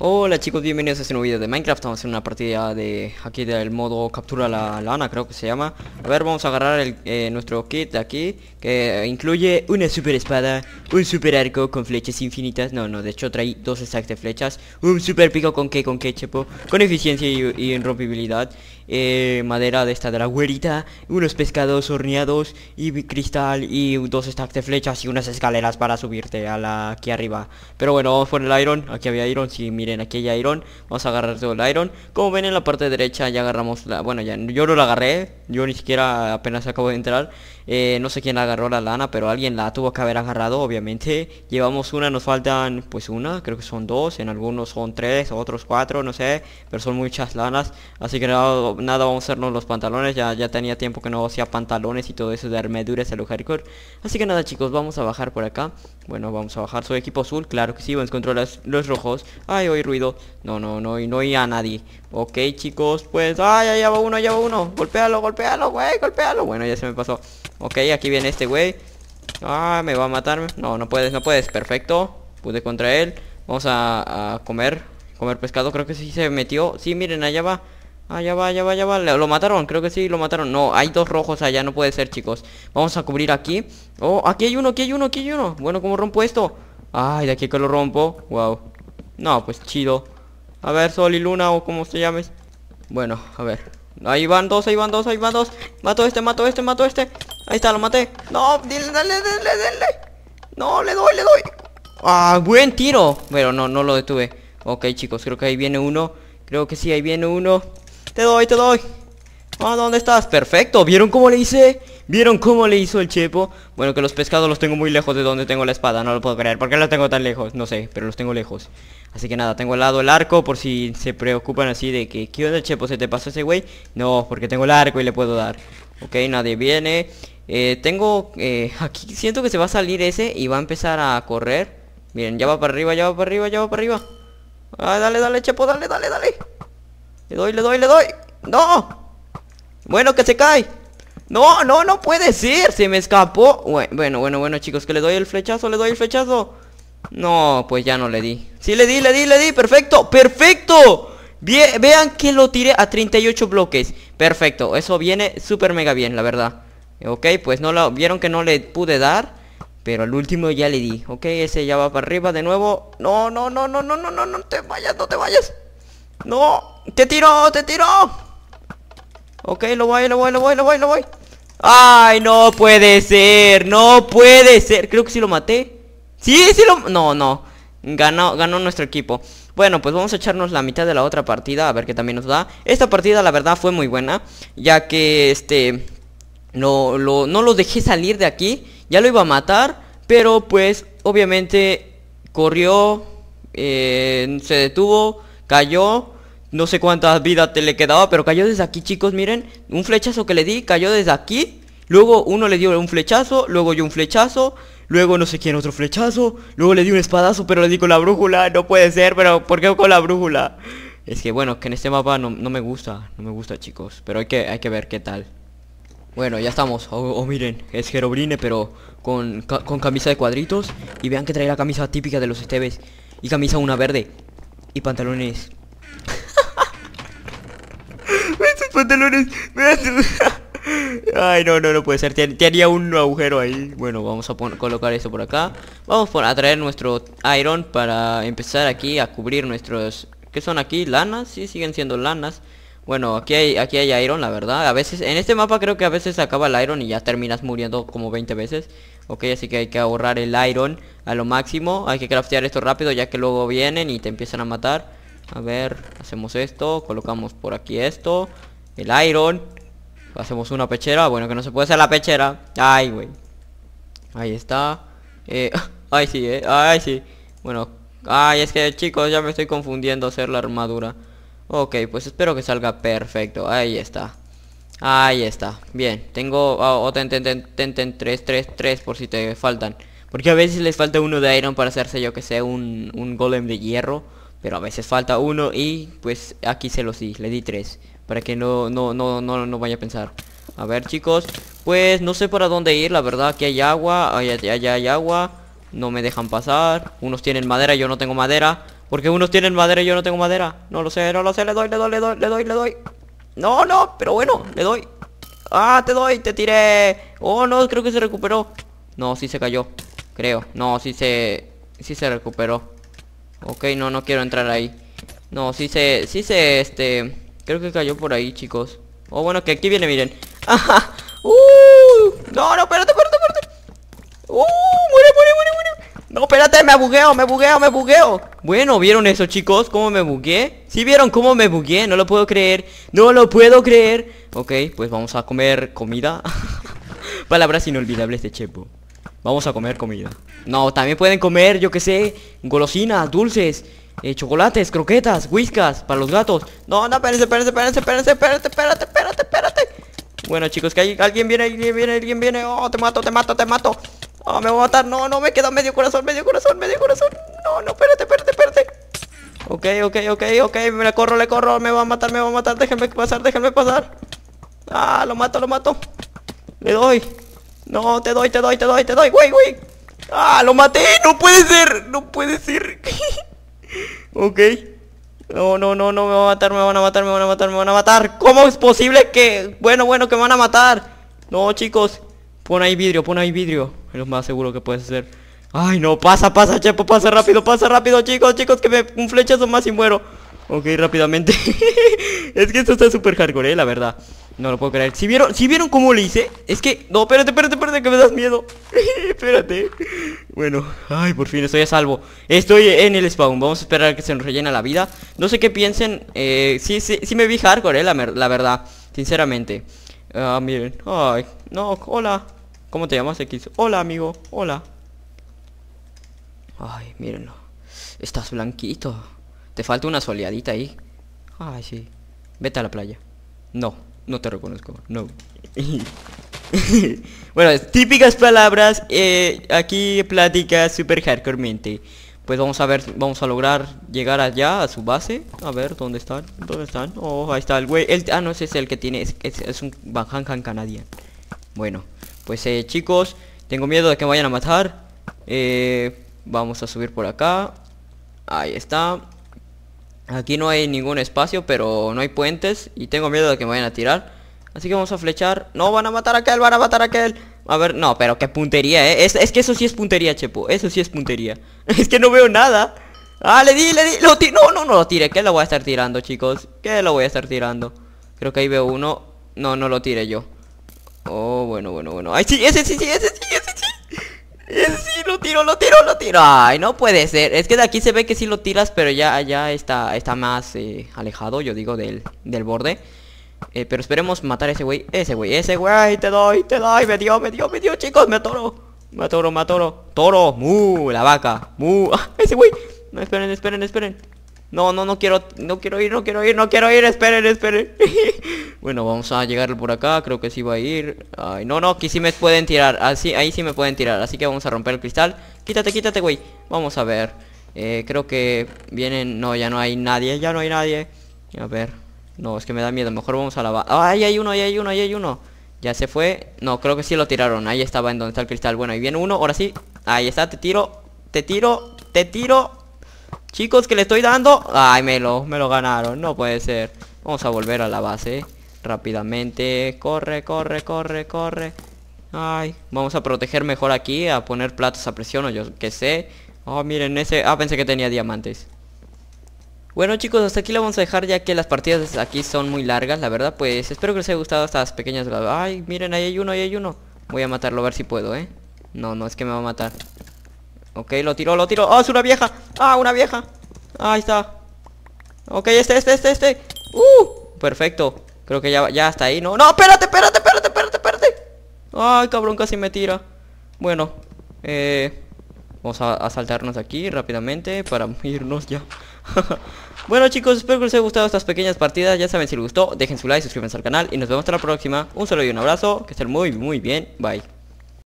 Hola chicos, bienvenidos a este nuevo video de Minecraft Vamos a hacer una partida de aquí del modo captura la lana, creo que se llama A ver, vamos a agarrar el, eh, nuestro kit de aquí Que incluye una super espada, un super arco con flechas infinitas No, no, de hecho trae dos stacks de flechas Un super pico con que, con que, chepo Con eficiencia y, en eh, Madera de esta de la güerita Unos pescados horneados y cristal Y dos stacks de flechas y unas escaleras para subirte a la, aquí arriba Pero bueno, vamos por el iron Aquí había iron, si mi miren aquí hay iron Vamos a agarrar todo el iron Como ven en la parte derecha ya agarramos la... Bueno, ya yo no la agarré Yo ni siquiera apenas acabo de entrar eh, No sé quién agarró la lana Pero alguien la tuvo que haber agarrado, obviamente Llevamos una, nos faltan pues una Creo que son dos, en algunos son tres Otros cuatro, no sé Pero son muchas lanas Así que nada, nada vamos a hacernos los pantalones Ya, ya tenía tiempo que no hacía pantalones y todo eso de armaduras al hardcore Así que nada chicos, vamos a bajar por acá Bueno, vamos a bajar, su equipo azul Claro que sí, vamos a los, los rojos Ay, y ruido No, no, no, y no oía a nadie Ok, chicos, pues... ¡Ay, allá va uno, allá va uno! golpealo, golpealo güey! golpealo, Bueno, ya se me pasó Ok, aquí viene este güey Ah, me va a matar No, no puedes, no puedes Perfecto Pude contra él Vamos a, a comer Comer pescado Creo que sí se metió Sí, miren, allá va Allá ah, va, allá va, allá va Lo mataron, creo que sí, lo mataron No, hay dos rojos allá, no puede ser, chicos Vamos a cubrir aquí Oh, aquí hay uno, aquí hay uno, aquí hay uno Bueno, ¿cómo rompo esto? Ay, ¿de aquí que lo rompo? Wow no, pues chido. A ver, Sol y Luna o como se llames. Bueno, a ver. Ahí van dos, ahí van dos, ahí van dos. Mato este, mato este, mato este. Ahí está, lo maté. No, dale, dale, dale, dale. No, le doy, le doy. Ah, buen tiro. Pero no, no lo detuve. Ok, chicos, creo que ahí viene uno. Creo que sí, ahí viene uno. Te doy, te doy. Ah, ¿dónde estás? Perfecto, ¿vieron cómo le hice? ¿Vieron cómo le hizo el chepo? Bueno, que los pescados los tengo muy lejos de donde tengo la espada No lo puedo creer, ¿por qué los tengo tan lejos? No sé, pero los tengo lejos Así que nada, tengo al lado el arco por si se preocupan así de que ¿Qué onda chepo? ¿Se te pasó ese güey? No, porque tengo el arco y le puedo dar Ok, nadie viene eh, Tengo... Eh, aquí siento que se va a salir ese y va a empezar a correr Miren, ya va para arriba, ya va para arriba, ya va para arriba Ah, dale, dale, chepo, dale, dale, dale Le doy, le doy, le doy ¡No! Bueno, que se cae. No, no, no puede ser. Se me escapó. Bueno, bueno, bueno, chicos, que le doy el flechazo, le doy el flechazo. No, pues ya no le di. Sí, le di, le di, le di. Perfecto, perfecto. vean que lo tiré a 38 bloques. Perfecto, eso viene súper mega bien, la verdad. Ok, pues no lo vieron que no le pude dar. Pero al último ya le di. Ok, ese ya va para arriba de nuevo. No, no, no, no, no, no, no, no te vayas, no te vayas. No, te tiró, te tiró. Ok, lo voy, lo voy, lo voy, lo voy, lo voy Ay, no puede ser No puede ser, creo que sí lo maté Sí, sí lo... No, no Ganó, ganó nuestro equipo bueno, pues vamos a echarnos la mitad de la otra partida A ver qué también nos da Esta partida la verdad fue muy buena Ya que este No, No lo dejé salir de aquí Ya lo iba a matar Pero pues obviamente corrió eh, Se detuvo Cayó no sé cuántas vidas te le quedaba, pero cayó desde aquí, chicos, miren. Un flechazo que le di, cayó desde aquí. Luego uno le dio un flechazo, luego yo un flechazo, luego no sé quién otro flechazo, luego le di un espadazo, pero le di con la brújula, no puede ser, pero ¿por qué con la brújula? Es que bueno, que en este mapa no, no me gusta, no me gusta chicos, pero hay que, hay que ver qué tal. Bueno, ya estamos, O miren, es jerobrine pero con, con camisa de cuadritos, y vean que trae la camisa típica de los Esteves, y camisa una verde, y pantalones pantalones. Ay, no, no, no puede ser. Te, un agujero ahí. Bueno, vamos a colocar eso por acá. Vamos a traer nuestro iron para empezar aquí a cubrir nuestros... ¿Qué son aquí? ¿Lanas? Sí, siguen siendo lanas. Bueno, aquí hay, aquí hay iron, la verdad. A veces, en este mapa creo que a veces acaba el iron y ya terminas muriendo como 20 veces. Ok, así que hay que ahorrar el iron a lo máximo. Hay que craftear esto rápido ya que luego vienen y te empiezan a matar. A ver, hacemos esto, colocamos por aquí esto el iron. Hacemos una pechera. Bueno, que no se puede hacer la pechera. Ay, güey. Ahí está. Eh, ay, sí, eh. Ay, sí. Bueno. Ay, es que chicos, ya me estoy confundiendo hacer la armadura. Ok, pues espero que salga perfecto. Ahí está. Ahí está. Bien. Tengo... Ah, oh, ten, ten, ten, tres, por si te faltan. Porque a veces les falta uno de iron para hacerse, yo que sé, un, un golem de hierro. Pero a veces falta uno y pues aquí se los di. Le di tres. Para que no, no, no, no, no vaya a pensar A ver chicos Pues no sé para dónde ir, la verdad Aquí hay agua, allá, hay agua No me dejan pasar Unos tienen madera, y yo no tengo madera Porque unos tienen madera y yo no tengo madera No lo sé, no lo sé, le doy, le doy, le doy, le doy, le doy No, no, pero bueno, le doy Ah, te doy, te tiré Oh no, creo que se recuperó No, sí se cayó, creo No, sí se... sí se recuperó Ok, no, no quiero entrar ahí No, sí se... sí se, este... Creo que cayó por ahí, chicos. Oh, bueno, que aquí viene, miren. ¡Ajá! ¡Uh! No, no, espérate, espérate, espérate. ¡Uh! ¡Muere, muere, muere, muere! No, espérate, me bugueo, me bugueo, me bugueo. Bueno, ¿vieron eso, chicos? ¿Cómo me bugué? ¿Sí vieron cómo me bugué? No lo puedo creer. No lo puedo creer. Ok, pues vamos a comer comida. Palabras inolvidables de Chepo. Vamos a comer comida. No, también pueden comer, yo qué sé, golosinas, dulces eh, chocolates, croquetas, whiskas para los gatos. No, no, espérense, espérense, espérense, espérense, espérate, espérate, espérate, espérate. Bueno, chicos, que hay, alguien viene, alguien viene, alguien viene. Oh, te mato, te mato, te mato. Oh, me voy a matar. No, no, me queda medio corazón, medio corazón, medio corazón. No, no, espérate, espérate, espérate. Ok, ok, ok, ok, me le corro, le corro, me va a matar, me va a matar, déjenme pasar, déjenme pasar. Ah, lo mato, lo mato. Le doy. No, te doy, te doy, te doy, te doy, wey, wey Ah, lo maté, no puede ser, no puede ser. ok. No, no, no, no, me van a matar, me van a matar, me van a matar, me van a matar. ¿Cómo es posible que... Bueno, bueno, que me van a matar. No, chicos. Pon ahí vidrio, pon ahí vidrio. Es lo más seguro que puedes hacer. Ay, no, pasa, pasa, Chepo, pasa rápido, pasa rápido, chicos, chicos, que me un flechazo más y muero. Ok, rápidamente. es que esto está súper hardcore, eh, la verdad. No lo puedo creer. Si vieron, si vieron cómo lo hice, es que. No, espérate, espérate, espérate, que me das miedo. espérate. Bueno, ay, por fin estoy a salvo. Estoy en el spawn. Vamos a esperar a que se nos rellena la vida. No sé qué piensen. Eh, sí, sí, me vi hardcore, eh, la, verdad. Sinceramente. Ah, miren. Ay, no, hola. ¿Cómo te llamas, X? Hola, amigo. Hola. Ay, mírenlo. Estás blanquito. Te falta una soleadita ahí. Ay, sí. Vete a la playa. No. No te reconozco, no. bueno, típicas palabras, eh, aquí plática super hardcoremente. Pues vamos a ver, vamos a lograr llegar allá, a su base. A ver, ¿dónde están? ¿Dónde están? Oh, ahí está el güey. ah, no, ese es el que tiene, es, un Banhanhan canadien Bueno, pues eh, chicos, tengo miedo de que me vayan a matar. Eh, vamos a subir por acá. Ahí está. Aquí no hay ningún espacio, pero no hay puentes y tengo miedo de que me vayan a tirar. Así que vamos a flechar. No, van a matar a aquel, van a matar a aquel. A ver, no, pero qué puntería, ¿eh? Es, es que eso sí es puntería, Chepo. Eso sí es puntería. es que no veo nada. Ah, le di, le di. no, no, no lo tire. ¿Qué lo voy a estar tirando, chicos? ¿Qué lo voy a estar tirando? Creo que ahí veo uno. No, no lo tire yo. Oh, bueno, bueno, bueno. Ay, sí, ese sí, sí, ese sí. Eh, sí, lo tiro, lo tiro, lo tiro. Ay, no puede ser. Es que de aquí se ve que sí lo tiras, pero ya, ya está, está más eh, alejado, yo digo, del, del borde. Eh, pero esperemos matar a ese güey. Ese güey, ese güey. Te doy, te doy. Me dio, me dio, me dio, chicos. Me toro, Me toro, me toro Toro, mu, la vaca. Mu. ese güey. No, esperen, esperen, esperen. No, no, no quiero, no quiero ir, no quiero ir, no quiero ir, esperen, esperen. bueno, vamos a llegar por acá, creo que sí va a ir. Ay, no, no, aquí sí me pueden tirar, así, ah, ahí sí me pueden tirar, así que vamos a romper el cristal. Quítate, quítate, güey. Vamos a ver. Eh, creo que vienen, no, ya no hay nadie, ya no hay nadie. A ver, no, es que me da miedo, mejor vamos a lavar. Ah, ahí hay uno, ahí hay uno, ahí hay uno. Ya se fue. No, creo que sí lo tiraron. Ahí estaba en donde está el cristal. Bueno, ahí viene uno. Ahora sí. Ahí está, te tiro. Te tiro. Te tiro. Chicos, que le estoy dando Ay, me lo, me lo ganaron, no puede ser Vamos a volver a la base eh, Rápidamente, corre, corre, corre, corre Ay, vamos a proteger mejor aquí A poner platos a presión o yo que sé Oh, miren, ese... Ah, pensé que tenía diamantes bueno chicos, hasta aquí lo vamos a dejar ya que las partidas aquí son muy largas, la verdad, pues espero que les haya gustado estas pequeñas... Ay, miren, ahí hay uno, ahí hay uno. Voy a matarlo, a ver si puedo, ¿eh? No, no, es que me va a matar. Ok, lo tiro, lo tiro. ¡Ah, es una vieja! ¡Ah, una vieja! Ahí está. Ok, este, este, este, este. ¡Uh! Perfecto. Creo que ya, ya está ahí, ¿no? ¡No, espérate, espérate, espérate, espérate, espérate! ¡Ay, cabrón, casi me tira! Bueno, eh... Vamos a, saltarnos aquí rápidamente para irnos ya. bueno chicos, espero que les haya gustado estas pequeñas partidas. Ya saben, si les gustó, dejen su like, suscríbanse al canal y nos vemos hasta la próxima. Un saludo y un abrazo. Que estén muy, muy bien. Bye.